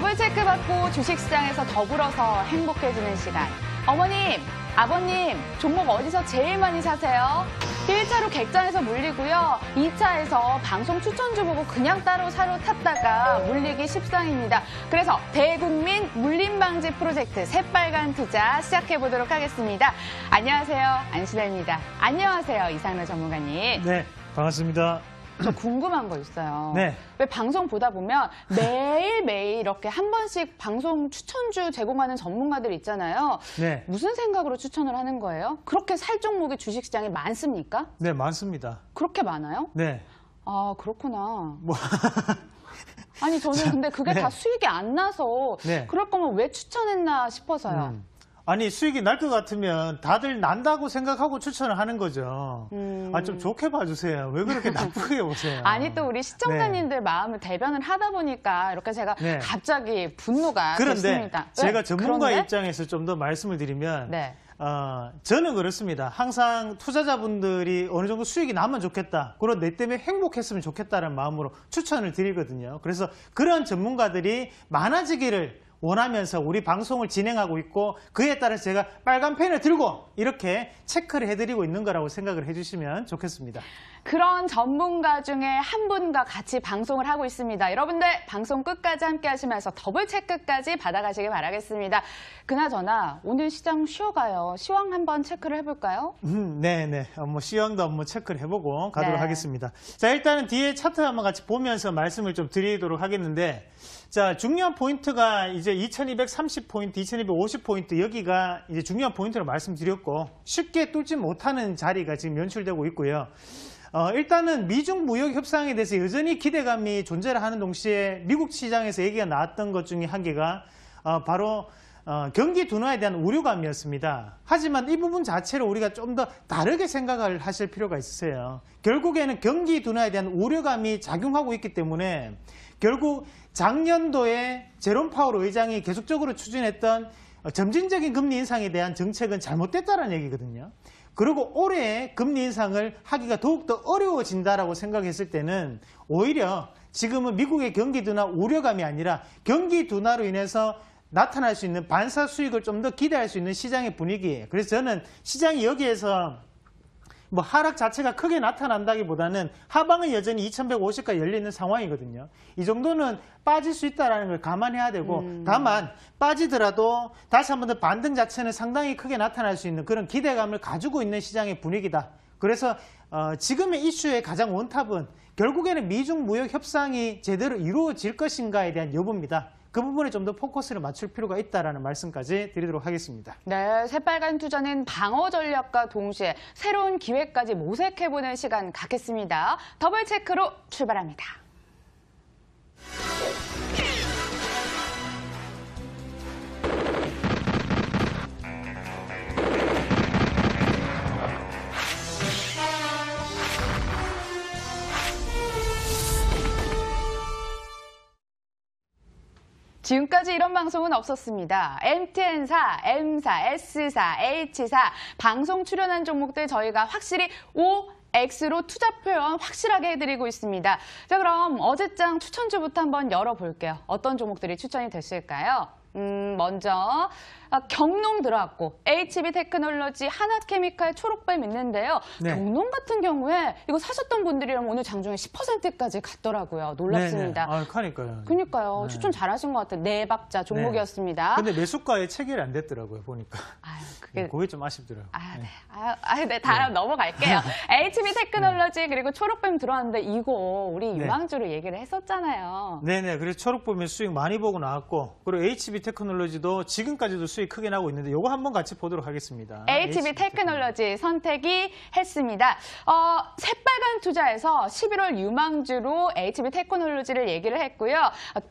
더블 체크 받고 주식시장에서 더불어서 행복해지는 시간. 어머님, 아버님, 종목 어디서 제일 많이 사세요? 1차로 객장에서 물리고요. 2차에서 방송 추천주 보고 그냥 따로 사로 탔다가 물리기 십상입니다. 그래서 대국민 물림방지 프로젝트 새빨간 투자 시작해보도록 하겠습니다. 안녕하세요. 안시다입니다. 안녕하세요. 이상로 전문가님. 네, 반갑습니다. 저 궁금한 거 있어요. 네. 왜 방송 보다 보면 매일매일 이렇게 한 번씩 방송 추천주 제공하는 전문가들 있잖아요. 네. 무슨 생각으로 추천을 하는 거예요? 그렇게 살 종목이 주식시장에 많습니까? 네, 많습니다. 그렇게 많아요? 네. 아, 그렇구나. 뭐. 아니, 저는 근데 그게 네. 다 수익이 안 나서 네. 그럴 거면 왜 추천했나 싶어서요. 음. 아니 수익이 날 것 같으면 다들 난다고 생각하고 추천을 하는 거죠. 음. 아좀 좋게 봐주세요. 왜 그렇게 나쁘게 보세요? 아니 또 우리 시청자님들 네. 마음을 대변을 하다 보니까 이렇게 제가 네. 갑자기 분노가 그런데 됐습니다. 네, 제가 전문가 그런데? 입장에서 좀 더 말씀을 드리면 네. 어, 저는 그렇습니다. 항상 투자자분들이 어느 정도 수익이 나면 좋겠다. 그런 내 때문에 행복했으면 좋겠다는 마음으로 추천을 드리거든요. 그래서 그런 전문가들이 많아지기를 원하면서 우리 방송을 진행하고 있고 그에 따라서 제가 빨간 펜을 들고 이렇게 체크를 해드리고 있는 거라고 생각을 해주시면 좋겠습니다. 그런 전문가 중에 한 분과 같이 방송을 하고 있습니다. 여러분들 방송 끝까지 함께 하시면서 더블 체크까지 받아가시길 바라겠습니다. 그나저나 오늘 시장 쉬어가요. 시황 한번 체크를 해볼까요? 음, 네네. 네. 어, 뭐 시황도 한번 체크를 해보고 가도록 네. 하겠습니다. 자 일단은 뒤에 차트 한번 같이 보면서 말씀을 좀 드리도록 하겠는데 자, 중요한 포인트가 이제 2230포인트, 2250포인트 여기가 이제 중요한 포인트로 말씀드렸고 쉽게 뚫지 못하는 자리가 지금 연출되고 있고요. 어, 일단은 미중 무역 협상에 대해서 여전히 기대감이 존재를 하는 동시에 미국 시장에서 얘기가 나왔던 것 중에 한 개가 어, 바로 어, 경기 둔화에 대한 우려감이었습니다. 하지만 이 부분 자체를 우리가 좀 더 다르게 생각을 하실 필요가 있으세요. 결국에는 경기 둔화에 대한 우려감이 작용하고 있기 때문에 결국 작년도에 제롬 파월 의장이 계속적으로 추진했던 점진적인 금리 인상에 대한 정책은 잘못됐다는 얘기거든요. 그리고 올해 금리 인상을 하기가 더욱더 어려워진다라고 생각했을 때는 오히려 지금은 미국의 경기 둔화 우려감이 아니라 경기 둔화로 인해서 나타날 수 있는 반사 수익을 좀 더 기대할 수 있는 시장의 분위기예요. 그래서 저는 시장이 여기에서 뭐 하락 자체가 크게 나타난다기보다는 하방은 여전히 2150가 열리는 상황이거든요. 이 정도는 빠질 수 있다는 걸 감안해야 되고 음. 다만 빠지더라도 다시 한 번 더 반등 자체는 상당히 크게 나타날 수 있는 그런 기대감을 가지고 있는 시장의 분위기다. 그래서 어, 지금의 이슈의 가장 원탑은 결국에는 미중 무역 협상이 제대로 이루어질 것인가에 대한 여부입니다. 그 부분에 좀 더 포커스를 맞출 필요가 있다라는 말씀까지 드리도록 하겠습니다. 네, 새빨간 투자는 방어 전략과 동시에 새로운 기회까지 모색해보는 시간 갖겠습니다. 더블 체크로 출발합니다. 지금까지 이런 방송은 없었습니다. MTN사, M사, S사, H사 방송 출연한 종목들 저희가 확실히 O X로 투자 표현 확실하게 해드리고 있습니다. 자 그럼 어제장 추천주부터 한번 열어볼게요. 어떤 종목들이 추천이 됐을까요? 음, 먼저 아, 경농 들어왔고 HB 테크놀로지, 하나케미칼, 초록발 믿는데요. 네. 경농 같은 경우에 이거 사셨던 분들이라면 오늘 장중에 10%까지 갔더라고요. 놀랍습니다. 네, 네. 아, 그러니까요. 그러니까요. 네. 추천 잘하신 것 같아요. 네 박자 종목이었습니다. 네. 근데 매수가에 체결이 안 됐더라고요. 보니까. 아유, 네, 그게 그게 좀 아쉽더라고요. 아, 네. 네. 아, 아, 네. 다음 네. 넘어갈게요. HB 테크놀로지 그리고 초록뱀 들어왔는데 이거 우리 유망주로 얘기를 했었잖아요. 네네. 그래서 초록뱀의 수익 많이 보고 나왔고 그리고 HB 테크놀로지도 지금까지도 수익 수익 크게 나고 있는데 이거 한번 같이 보도록 하겠습니다. HB 테크놀로지 선택이 했습니다. 어, 새빨간 투자에서 11월 유망주로 HB 테크놀로지를 얘기를 했고요.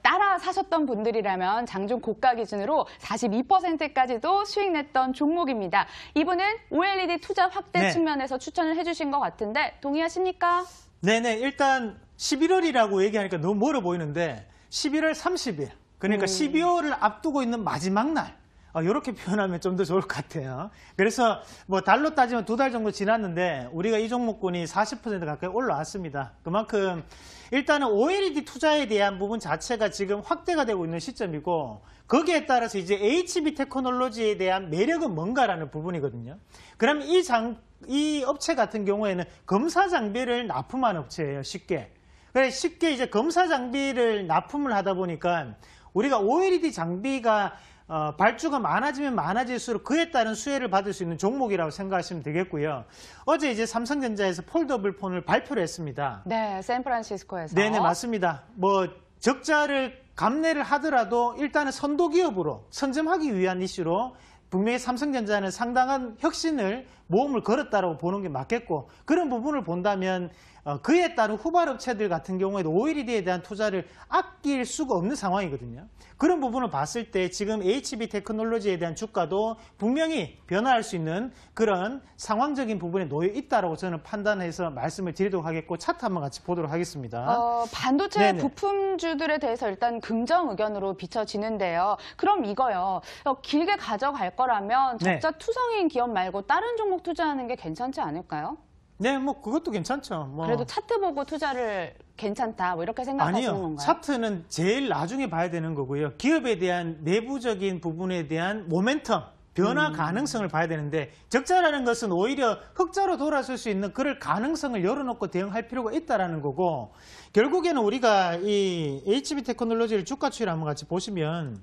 따라 사셨던 분들이라면 장중 고가 기준으로 42%까지도 수익 냈던 종목입니다. 이분은 OLED 투자 확대 네. 측면에서 추천을 해주신 것 같은데 동의하십니까? 네네 일단 11월이라고 얘기하니까 너무 멀어 보이는데 11월 30일 그러니까 음. 12월을 앞두고 있는 마지막 날 이렇게 아, 표현하면 좀 더 좋을 것 같아요. 그래서 뭐 달로 따지면 두 달 정도 지났는데 우리가 이 종목군이 40% 가까이 올라왔습니다. 그만큼 일단은 OLED 투자에 대한 부분 자체가 지금 확대가 되고 있는 시점이고 거기에 따라서 이제 HB 테크놀로지에 대한 매력은 뭔가라는 부분이거든요. 그럼 이 장, 이 업체 같은 경우에는 검사 장비를 납품한 업체예요, 쉽게. 그래 쉽게 이제 검사 장비를 납품을 하다 보니까 우리가 OLED 장비가 어, 발주가 많아지면 많아질수록 그에 따른 수혜를 받을 수 있는 종목이라고 생각하시면 되겠고요. 어제 이제 삼성전자에서 폴더블 폰을 발표를 했습니다. 네, 샌프란시스코에서. 네네, 맞습니다. 뭐 적자를 감내를 하더라도 일단은 선도기업으로 선점하기 위한 이슈로 분명히 삼성전자는 상당한 혁신을 모험을 걸었다고 보는 게 맞겠고 그런 부분을 본다면 어, 그에 따른 후발업체들 같은 경우에도 OLED에 대한 투자를 아낄 수가 없는 상황이거든요. 그런 부분을 봤을 때 지금 HB 테크놀로지에 대한 주가도 분명히 변화할 수 있는 그런 상황적인 부분에 놓여 있다고 저는 판단해서 말씀을 드리도록 하겠고 차트 한번 같이 보도록 하겠습니다. 어, 반도체 네네. 부품주들에 대해서 일단 긍정 의견으로 비춰지는데요. 그럼 이거요. 어, 길게 가져갈 요 거라면 네. 적자 투성인 기업 말고 다른 종목 투자하는 게 괜찮지 않을까요? 네, 뭐 그것도 괜찮죠. 뭐. 그래도 차트 보고 투자를 괜찮다 뭐 이렇게 생각하시는 아니요. 건가요? 차트는 제일 나중에 봐야 되는 거고요. 기업에 대한 내부적인 부분에 대한 모멘텀 변화 음. 가능성을 봐야 되는데 적자라는 것은 오히려 흑자로 돌아설 수 있는 그럴 가능성을 열어놓고 대응할 필요가 있다라는 거고 결국에는 우리가 이 HB 테크놀로지를 주가 추이를 한번 같이 보시면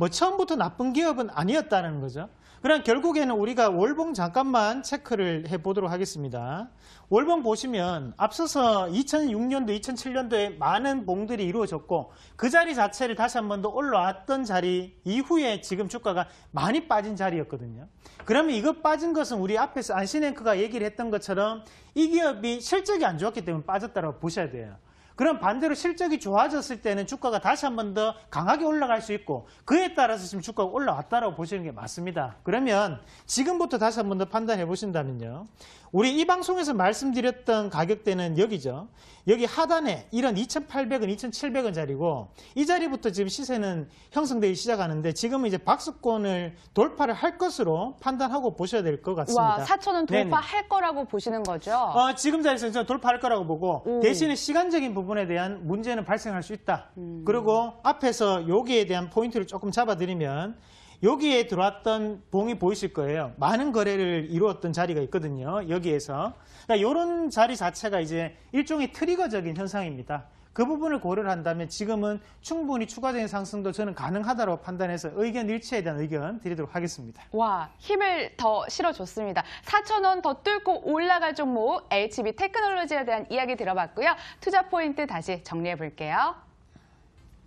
뭐 처음부터 나쁜 기업은 아니었다는 거죠. 그럼 결국에는 우리가 월봉 잠깐만 체크를 해보도록 하겠습니다. 월봉 보시면 앞서서 2006년도, 2007년도에 많은 봉들이 이루어졌고 그 자리 자체를 다시 한번 더 올라왔던 자리 이후에 지금 주가가 많이 빠진 자리였거든요. 그러면 이거 빠진 것은 우리 앞에서 안시앵크가 얘기를 했던 것처럼 이 기업이 실적이 안 좋았기 때문에 빠졌다고 보셔야 돼요. 그럼 반대로 실적이 좋아졌을 때는 주가가 다시 한 번 더 강하게 올라갈 수 있고 그에 따라서 지금 주가가 올라왔다고 보시는 게 맞습니다. 그러면 지금부터 다시 한 번 더 판단해 보신다면요. 우리 이 방송에서 말씀드렸던 가격대는 여기죠. 여기 하단에 이런 2,800원, 2,700원 자리고 이 자리부터 지금 시세는 형성되기 시작하는데 지금은 이제 박수권을 돌파를 할 것으로 판단하고 보셔야 될 것 같습니다. 와, 4,000원 돌파할 네네. 거라고 보시는 거죠? 어, 지금 자리에서 돌파할 거라고 보고 음. 대신에 시간적인 부분 부분에 대한 문제는 발생할 수 있다. 음. 그리고 앞에서 여기에 대한 포인트를 조금 잡아드리면 여기에 들어왔던 봉이 보이실 거예요. 많은 거래를 이루었던 자리가 있거든요. 여기에서. 그러니까 이런 자리 자체가 이제 일종의 트리거적인 현상입니다. 그 부분을 고려를 한다면 지금은 충분히 추가적인 상승도 저는 가능하다고 판단해서 의견 일치에 대한 의견 드리도록 하겠습니다. 와, 힘을 더 실어줬습니다. 4천원 더 뚫고 올라갈 종목 HB 테크놀로지에 대한 이야기 들어봤고요. 투자 포인트 다시 정리해 볼게요.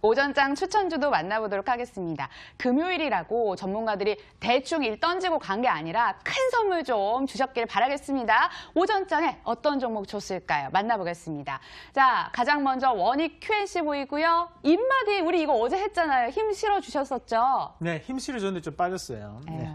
오전장 추천주도 만나보도록 하겠습니다. 금요일이라고 전문가들이 대충 일 던지고 간 게 아니라 큰 선물 좀 주셨길 바라겠습니다. 오전장에 어떤 종목 줬을까요? 만나보겠습니다. 자, 가장 먼저 원익 QNC 보이고요. 입마디 우리 이거 어제 했잖아요. 힘 실어주셨었죠? 네, 힘 실어줬는데 좀 빠졌어요. 네.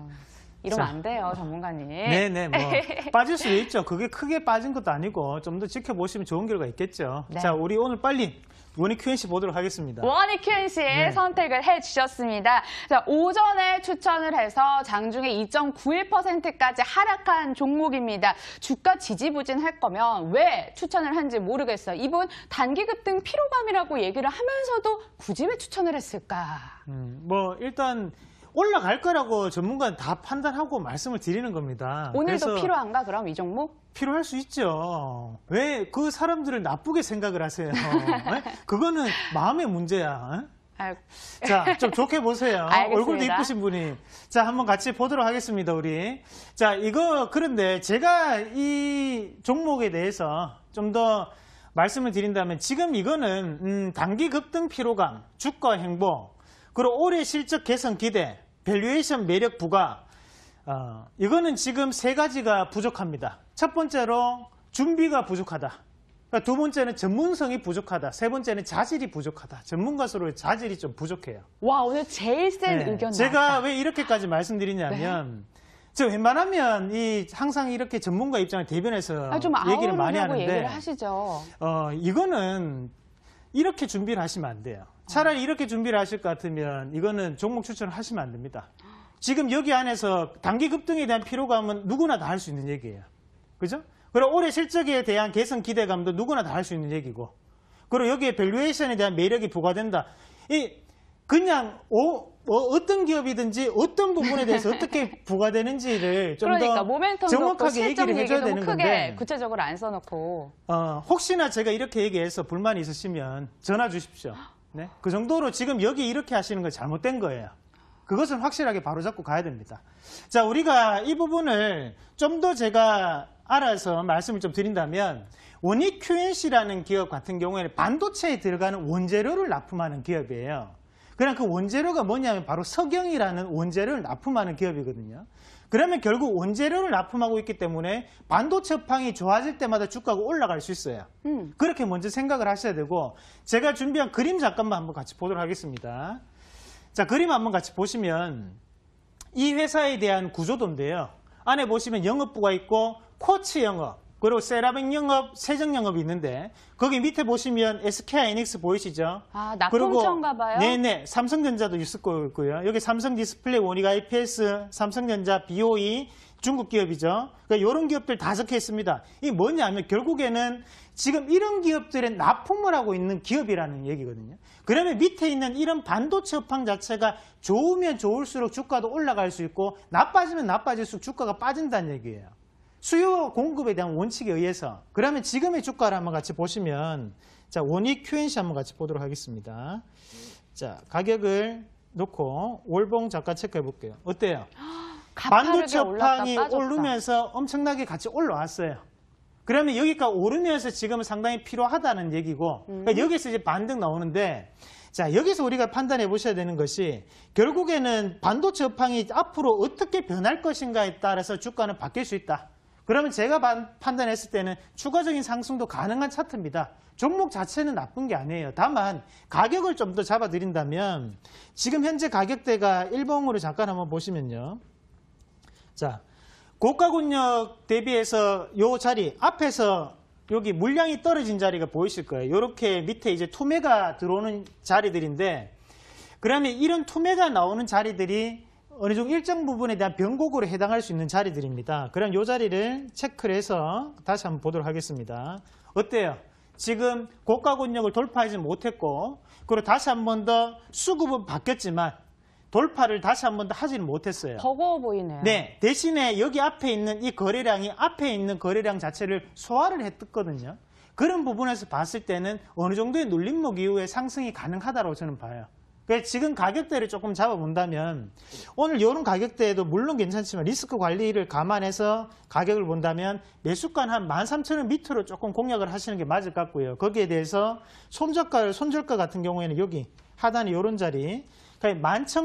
이러면 자. 안 돼요, 전문가님. 네네, 네, 뭐 빠질 수도 있죠. 그게 크게 빠진 것도 아니고 좀 더 지켜보시면 좋은 결과 있겠죠. 네. 자, 우리 오늘 빨리 원희 QNC 보도록 하겠습니다. 원희 QNC의 네. 선택을 해주셨습니다. 자, 오전에 추천을 해서 장중에 2.91%까지 하락한 종목입니다. 주가 지지부진할 거면 왜 추천을 한지 모르겠어요. 이분 단기 급등 피로감이라고 얘기를 하면서도 굳이 왜 추천을 했을까? 음, 뭐 일단 올라갈 거라고 전문가는 다 판단하고 말씀을 드리는 겁니다. 오늘도 필요한가 그럼 이 종목? 필요할 수 있죠. 왜 그 사람들을 나쁘게 생각을 하세요? 어? 그거는 마음의 문제야. 어? 자, 좀 좋게 보세요. 알겠습니다. 얼굴도 이쁘신 분이. 자, 한번 같이 보도록 하겠습니다, 우리. 자, 이거, 그런데 제가 이 종목에 대해서 좀 더 말씀을 드린다면 지금 이거는, 음, 단기 급등 피로감, 주가 행보, 그리고 올해 실적 개선 기대, 밸류에이션 매력 부과 어, 이거는 지금 세 가지가 부족합니다. 첫 번째로 준비가 부족하다. 그러니까 두 번째는 전문성이 부족하다. 세 번째는 자질이 부족하다. 전문가수로의 자질이 좀 부족해요. 와 오늘 제일 센 네. 의견 제가 나왔다. 왜 이렇게까지 말씀드리냐면 네. 제 웬만하면 이 항상 이렇게 전문가 입장을 대변해서 아, 좀 얘기를 많이 하는데 얘기를 하시죠. 어, 이거는 이렇게 준비를 하시면 안 돼요. 차라리 이렇게 준비를 하실 것 같으면 이거는 종목 추천을 하시면 안 됩니다. 지금 여기 안에서 단기 급등에 대한 피로감은 누구나 다 할 수 있는 얘기예요. 그죠? 그리고 올해 실적에 대한 개선 기대감도 누구나 다 할 수 있는 얘기고 그리고 여기에 밸류에이션에 대한 매력이 부과된다. 이 그냥 오, 어, 어 떤 기업이든지 어떤 부분에 대해서 어떻게 부과되는지를 좀더 그러니까, 정확하게 얘기를 해줘야 뭐 되는 건데 구체적으로 안 써놓고 어, 혹시나 제가 이렇게 얘기해서 불만이 있으시면 전화 주십시오. 네? 그 정도로 지금 여기 이렇게 하시는 건 잘못된 거예요. 그것은 확실하게 바로잡고 가야 됩니다. 자, 우리가 이 부분을 좀 더 제가 알아서 말씀을 좀 드린다면 원익 QNC라는 기업 같은 경우에는 반도체에 들어가는 원재료를 납품하는 기업이에요. 그냥 그 원재료가 뭐냐면 바로 석영이라는 원재료를 납품하는 기업이거든요. 그러면 결국 원재료를 납품하고 있기 때문에 반도체 업이 좋아질 때마다 주가가 올라갈 수 있어요. 음. 그렇게 먼저 생각을 하셔야 되고 제가 준비한 그림 잠깐만 한번 같이 보도록 하겠습니다. 자 그림 한번 같이 보시면 이 회사에 대한 구조도인데요. 안에 보시면 영업부가 있고 코치 영업, 그리고 세라믹 영업, 세정 영업이 있는데 거기 밑에 보시면 SK이닉스 보이시죠? 아, 납품처가 봐요? 네네, 삼성전자도 있을 거고요 여기 삼성 디스플레이, 원이가 IPS, 삼성전자, BOE, 중국 기업이죠. 그러니까 이런 기업들 다 적혀 있습니다. 이게 뭐냐면 결국에는 지금 이런 기업들의 납품을 하고 있는 기업이라는 얘기거든요. 그러면 밑에 있는 이런 반도체 업황 자체가 좋으면 좋을수록 주가도 올라갈 수 있고 나빠지면 나빠질수록 주가가 빠진다는 얘기예요. 수요 공급에 대한 원칙에 의해서 그러면 지금의 주가를 한번 같이 보시면 자 원익 QNC 한번 같이 보도록 하겠습니다. 자 가격을 놓고 월봉 잠가 체크해 볼게요. 어때요? 반도체 판이 오르면서 엄청나게 같이 올라왔어요. 그러면 여기가 오르면서 지금 은 상당히 필요하다는 얘기고 그러니까 음. 여기서 이제 반등 나오는데 자 여기서 우리가 판단해 보셔야 되는 것이 결국에는 반도체 업황이 앞으로 어떻게 변할 것인가에 따라서 주가는 바뀔 수 있다. 그러면 제가 판단했을 때는 추가적인 상승도 가능한 차트입니다. 종목 자체는 나쁜 게 아니에요. 다만 가격을 좀 더 잡아드린다면 지금 현재 가격대가 일봉으로 잠깐 한번 보시면요. 자, 고가군역 대비해서 이 자리 앞에서 여기 물량이 떨어진 자리가 보이실 거예요. 이렇게 밑에 이제 투매가 들어오는 자리들인데 그러면 이런 투매가 나오는 자리들이 어느 정도 일정 부분에 대한 변곡으로 해당할 수 있는 자리들입니다. 그럼 요 자리를 체크를 해서 다시 한번 보도록 하겠습니다. 어때요? 지금 고가 권역을 돌파하지 못했고 그리고 다시 한 번 더 수급은 바뀌었지만 돌파를 다시 한번 더 하지는 못했어요. 버거워 보이네요. 네, 대신에 여기 앞에 있는 이 거래량이 앞에 있는 거래량 자체를 소화를 했거든요. 그런 부분에서 봤을 때는 어느 정도의 눌림목 이후에 상승이 가능하다고 저는 봐요. 지금 가격대를 조금 잡아본다면 오늘 이런 가격대에도 물론 괜찮지만 리스크 관리를 감안해서 가격을 본다면 매수간 한 13,000원 밑으로 조금 공략을 하시는 게 맞을 것 같고요. 거기에 대해서 손절가, 를 손절가 같은 경우에는 여기 하단에 이런 자리 그1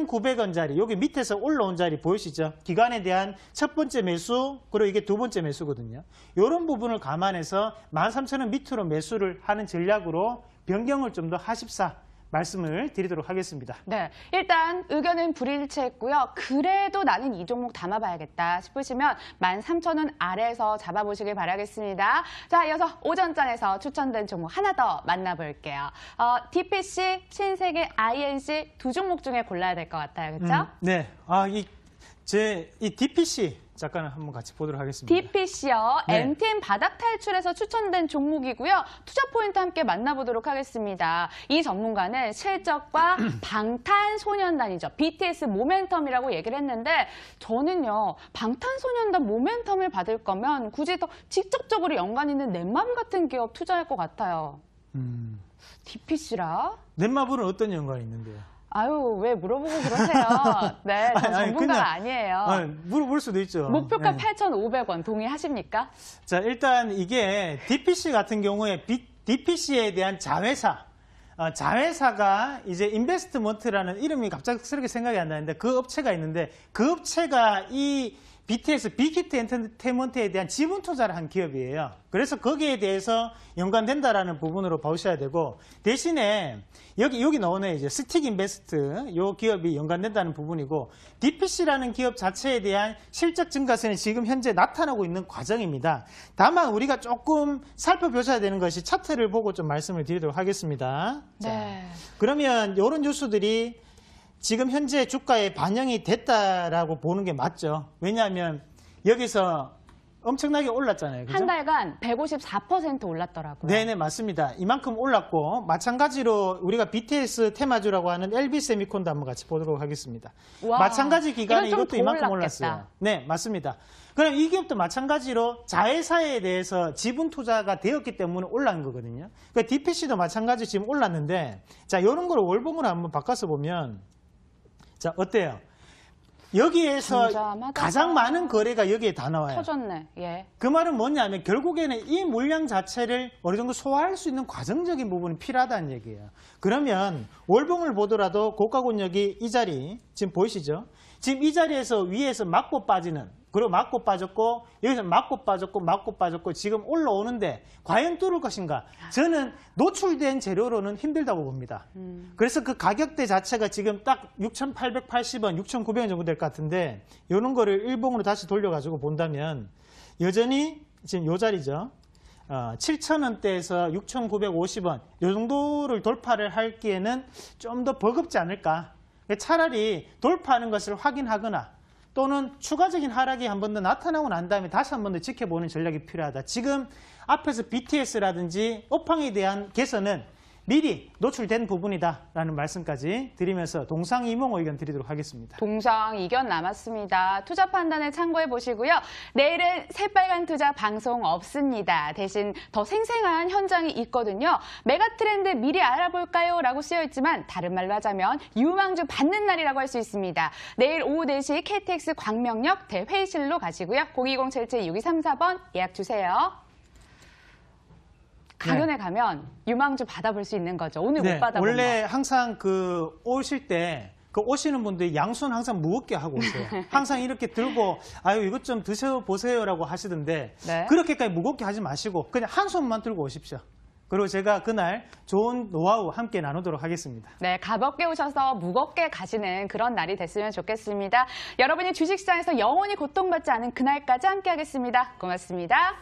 1 9 0 0원자리 여기 밑에서 올라온 자리 보이시죠? 기간에 대한 첫 번째 매수 그리고 이게 두 번째 매수거든요. 이런 부분을 감안해서 13,000원 밑으로 매수를 하는 전략으로 변경을 좀 더 하십사 말씀을 드리도록 하겠습니다. 네, 일단 의견은 불일치했고요. 그래도 나는 이 종목 담아봐야겠다 싶으시면 13,000원 아래에서 잡아보시길 바라겠습니다. 자, 이어서 오전장에서 추천된 종목 하나 더 만나볼게요. 어, DPC, 신세계, INC 두 종목 중에 골라야 될 것 같아요. 그렇죠? 음, 네, 아, 이 제이 DPC 작가깐 한번 같이 보도록 하겠습니다. DPC요. 네. MTN 바닥 탈출에서 추천된 종목이고요. 투자 포인트 함께 만나보도록 하겠습니다. 이 전문가는 실적과 방탄소년단이죠. BTS 모멘텀이라고 얘기를 했는데 저는요. 방탄소년단 모멘텀을 받을 거면 굳이 더 직접적으로 연관 있는 넷마블 같은 기업 투자할 것 같아요. 음. DPC라? 넷마블은 어떤 연관이 있는데요? 아유 왜 물어보고 그러세요? 네, 전 아니, 아니, 전문가가 그냥, 아니에요. 아니, 물어볼 수도 있죠. 목표가 네. 8,500원 동의하십니까? 자 일단 이게 DPC 같은 경우에 B, DPC에 대한 자회사 어, 자회사가 이제 인베스트먼트라는 이름이 갑작스럽게 생각이 안 나는데 그 업체가 있는데 그 업체가 이 BTS 빅히트 엔터테인먼트에 대한 지분 투자를 한 기업이에요. 그래서 거기에 대해서 연관된다라는 부분으로 보셔야 되고 대신에 여기 여기 나오는 이제 스틱 인베스트 이 기업이 연관된다는 부분이고 DPC라는 기업 자체에 대한 실적 증가세는 지금 현재 나타나고 있는 과정입니다. 다만 우리가 조금 살펴보셔야 되는 것이 차트를 보고 좀 말씀을 드리도록 하겠습니다. 네. 자, 그러면 이런 뉴스들이 지금 현재 주가에 반영이 됐다라고 보는 게 맞죠. 왜냐하면 여기서 엄청나게 올랐잖아요. 그죠? 한 달간 154% 올랐더라고요. 네네 맞습니다. 이만큼 올랐고 마찬가지로 우리가 BTS 테마주라고 하는 LB 세미콘도 한번 같이 보도록 하겠습니다. 와, 마찬가지 기간에 이것도 이만큼 올랐겠다. 올랐어요. 네 맞습니다. 그럼 이 기업도 마찬가지로 자회사에 대해서 지분 투자가 되었기 때문에 올라온 거거든요. 그러니까 DPC도 마찬가지 지금 올랐는데 자 이런 걸 월봉으로 한번 바꿔서 보면 자, 어때요? 여기에서 가장 많은 거래가 여기에 다 나와요. 터졌네. 예. 그 말은 뭐냐면 결국에는 이 물량 자체를 어느 정도 소화할 수 있는 과정적인 부분이 필요하다는 얘기예요. 그러면 월봉을 보더라도 고가 권역이 이 자리 지금 보이시죠? 지금 이 자리에서 위에서 막고 빠지는 그리고 맞고 빠졌고 여기서 맞고 빠졌고 맞고 빠졌고 지금 올라오는데 과연 뚫을 것인가 저는 노출된 재료로는 힘들다고 봅니다 음. 그래서 그 가격대 자체가 지금 딱 6,880원 6,900원 정도 될 것 같은데 이런 거를 일봉으로 다시 돌려가지고 본다면 여전히 지금 요 자리죠 어, 7,000원대에서 6,950원 이 정도를 돌파를 할기에는 좀 더 버겁지 않을까 그러니까 차라리 돌파하는 것을 확인하거나 또는 추가적인 하락이 한 번 더 나타나고 난 다음에 다시 한 번 더 지켜보는 전략이 필요하다. 지금 앞에서 BTS라든지 업황에 대한 개선은 미리 노출된 부분이다라는 말씀까지 드리면서 동상이몽 의견 드리도록 하겠습니다. 동상 이견 남았습니다. 투자 판단에 참고해 보시고요. 내일은 새빨간 투자 방송 없습니다. 대신 더 생생한 현장이 있거든요. 메가 트렌드 미리 알아볼까요? 라고 쓰여 있지만 다른 말로 하자면 유망주 받는 날이라고 할 수 있습니다. 내일 오후 4시 KTX 광명역 대회의실로 가시고요. 02077-6234번 예약 주세요. 강연에 네. 가면 유망주 받아볼 수 있는 거죠. 오늘 못 네. 받아본 원래 거. 항상 그 오실 때 그 오시는 분들이 양손 항상 무겁게 하고 오세요. 항상 이렇게 들고 아유 이것 좀 드셔보세요라고 하시던데 네. 그렇게까지 무겁게 하지 마시고 그냥 한 손만 들고 오십시오. 그리고 제가 그날 좋은 노하우 함께 나누도록 하겠습니다. 네, 가볍게 오셔서 무겁게 가시는 그런 날이 됐으면 좋겠습니다. 여러분이 주식시장에서 영원히 고통받지 않은 그날까지 함께하겠습니다. 고맙습니다.